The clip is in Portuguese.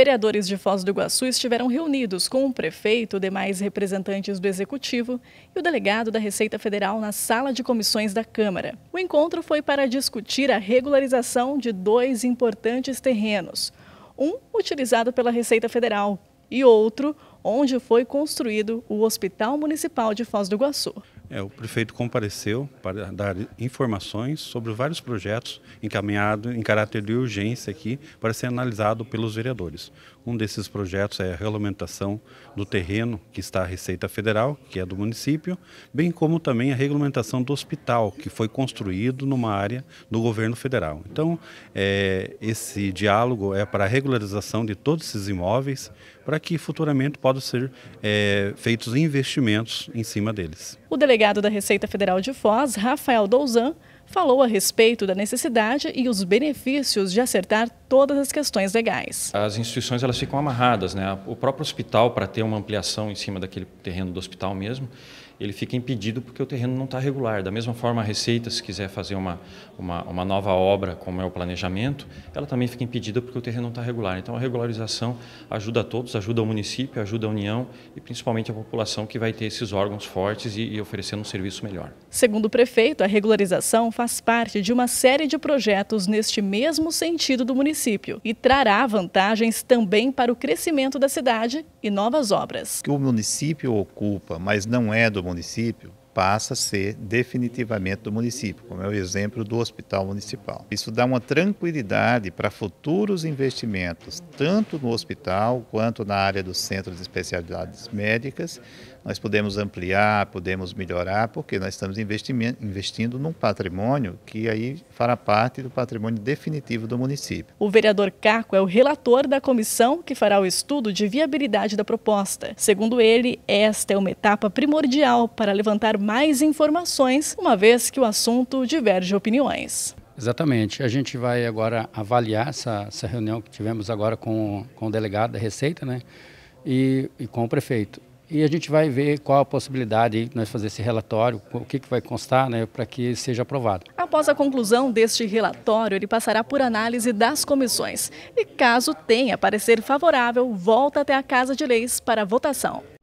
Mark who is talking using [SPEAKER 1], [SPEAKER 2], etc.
[SPEAKER 1] Vereadores de Foz do Iguaçu estiveram reunidos com o prefeito, demais representantes do Executivo e o delegado da Receita Federal na sala de comissões da Câmara. O encontro foi para discutir a regularização de dois importantes terrenos: um utilizado pela Receita Federal e outro onde foi construído o Hospital Municipal de Foz do Iguaçu.
[SPEAKER 2] É, o prefeito compareceu para dar informações sobre vários projetos encaminhados em caráter de urgência aqui para ser analisado pelos vereadores. Um desses projetos é a regulamentação do terreno que está à Receita Federal, que é do município, bem como também a regulamentação do hospital, que foi construído numa área do governo federal. Então, é, esse diálogo é para a regularização de todos esses imóveis, para que futuramente possam ser é, feitos investimentos em cima deles.
[SPEAKER 1] O delegado delegado da Receita Federal de Foz, Rafael Douzan, falou a respeito da necessidade e os benefícios de acertar todas as questões legais.
[SPEAKER 3] As instituições elas ficam amarradas, né? O próprio hospital para ter uma ampliação em cima daquele terreno do hospital mesmo, ele fica impedido porque o terreno não está regular. Da mesma forma, a Receita, se quiser fazer uma, uma, uma, nova obra, como é o planejamento, ela também fica impedida porque o terreno não está regular. Então, a regularização ajuda a todos, ajuda o município, ajuda a União e principalmente a população que vai ter esses órgãos fortes e, e oferecendo um serviço melhor.
[SPEAKER 1] Segundo o prefeito, a regularização faz parte de uma série de projetos neste mesmo sentido do município município e trará vantagens também para o crescimento da cidade e novas obras.
[SPEAKER 4] O que o município ocupa, mas não é do município, passa a ser definitivamente do município, como é o exemplo do Hospital Municipal. Isso dá uma tranquilidade para futuros investimentos, tanto no hospital quanto na área dos centros de especialidades médicas. Nós podemos ampliar, podemos melhorar, porque nós estamos investindo num patrimônio que aí fará parte do patrimônio definitivo do município.
[SPEAKER 1] O vereador Caco é o relator da comissão que fará o estudo de viabilidade da proposta. Segundo ele, esta é uma etapa primordial para levantar mais informações, uma vez que o assunto diverge opiniões.
[SPEAKER 2] Exatamente. A gente vai agora avaliar essa, essa reunião que tivemos agora com, com o delegado da Receita né? e, e com o prefeito e a gente vai ver qual a possibilidade de nós fazer esse relatório, o que, que vai constar né, para que seja aprovado.
[SPEAKER 1] Após a conclusão deste relatório, ele passará por análise das comissões e, caso tenha parecer favorável, volta até a Casa de Leis para votação.